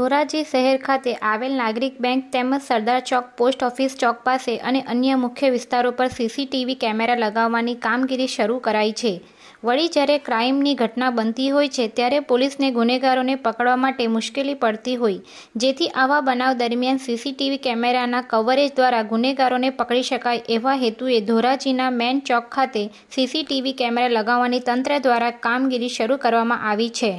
ધોરાજી શહેર ખાતે આવેલ નાગરિક બેંક તેમજ સરદાર ચોક પોસ્ટ ઓફિસ ચોક પાસે અને અન્ય મુખ્ય વિસ્તારો પર સીસીટીવી કેમેરા લગાવવાની કામગીરી શરૂ કરાઈ છે વળી જ્યારે ક્રાઇમની ઘટના બનતી હોય છે ત્યારે પોલીસને ગુનેગારોને પકડવા માટે મુશ્કેલી પડતી હોય જેથી આવા બનાવ દરમિયાન સીસીટીવી કેમેરાના કવરેજ દ્વારા ગુનેગારોને પકડી શકાય એવા હેતુએ ધોરાજીના મેન ચોક ખાતે સીસીટીવી કેમેરા લગાવવાની તંત્ર દ્વારા કામગીરી શરૂ કરવામાં આવી છે